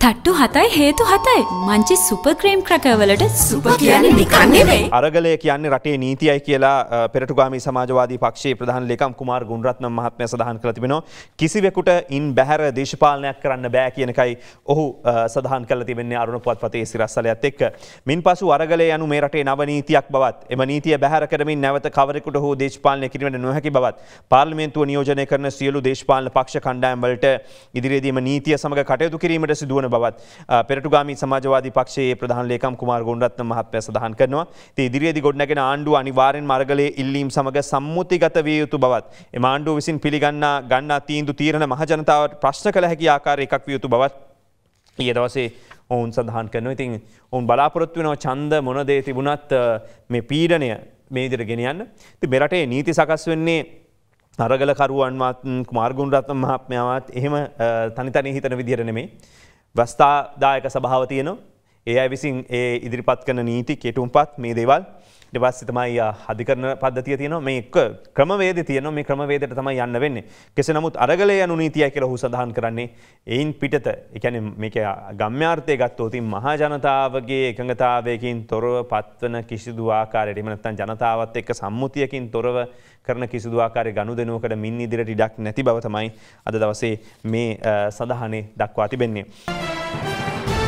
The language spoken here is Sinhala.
Thật හේතු හතයි හේතු හතයි මංචි සුපක්‍රේම් ක්‍රකවලට සුප කියන්නේ නිකන්නෙවෙයි අරගලය කියන්නේ රටේ නීතියයි කියලා පෙරටුගාමි සමාජවාදී පක්ෂයේ ප්‍රධාන ලේකම් කුමාර් ගුණරත්න මහත්මය සඳහන් කළ තිබෙනවා කිසිවෙකුට ඉන් බැහැර දේශපාලනයක් කරන්න බෑ කියනකයි ඔහු සඳහන් කළ තිබෙන්නේ අරුණ පුවත්පතේ සිරස්සලයත් එක්ක මින් පසු අරගලය යනු මේ රටේ නව නීතියක් බවත් එම නීතිය බැහැර කරමින් නැවත කවරෙකුට හෝ දේශපාලනය කිරීමට නොහැකි බවත් පාර්ලිමේන්තුව නියෝජනය කරන සියලු දේශපාලන පක්ෂ කණ්ඩායම් වලට ඉදිරියේදීම නීතිය සමග කටයුතු කිරීමට සිදුවන බවත් පෙරටුගාමි සමාජවාදී පක්ෂයේ ප්‍රධාන ලේකම් කුමාර් ගුණරත්න මහත්මයා සඳහන් කරනවා. ඉතින් ඉදිරියේදී ගොඩනැගෙන ආණ්ඩුව අනිවාර්යෙන් මාර්ගලයේ ඉල්ලීම් සමග සම්මුතිගත විය යුතු බවත් එම ආණ්ඩුව විසින් පිළිගන්නා ගන්නා තීන්දුව තීරණ මහජනතාවට ප්‍රශ්න කළ හැකි ආකාරය එකක් විය යුතු බවත් ඊයේ දවසේ ඔවුන් සඳහන් කරනවා. ඉතින් ඔවුන් බලාපොරොත්තු වෙනවා ඡන්ද මොන දේ තිබුණත් මේ පීඩණය මේ විදිහට ගෙනියන්න. ඉතින් මෙරටේ නීති සකස් වෙන්නේ අරගලකරුවන්වත් කුමාර්ගුණරත්න මහත්මයාවත් එහෙම තනිතනි හිතන විදිහට නෙමෙයි. වස්ථාදායක සභාව තියනවා. ඒ අයි විසින් ඒ ඉදිරිපත් කන නීති කෙටුම් පත් මේ දේවල් ඩවස් තමයි හදිකරන පද්ධතිය තියන මේ ක්‍රමවේද තියන මේ ක්‍රමවේදට තමයි යන්න වෙන්නේ කෙස නමුත් අරගලය යනු නීතිය කියල හු සඳහන් කරන්නේ එයින් පිටත එකැන මේක ගම්්‍යාර්ථය ගත්තෝතින් මහජනතාවගේ එකඟතාවයකින් තොරව පත්වන කිසිදු ආකාරයට එමනත්තන් ජනතාවත් එක්ක සම්මුතියකින් තොරව කරන කිසිදු ආකාරය ගණු දෙනුවකට මින් ඉදිරට ඩක් නැති බවතමයි අද දවසේ මේ සඳහනේ දක්වා තිබෙන්නේ. Thank you.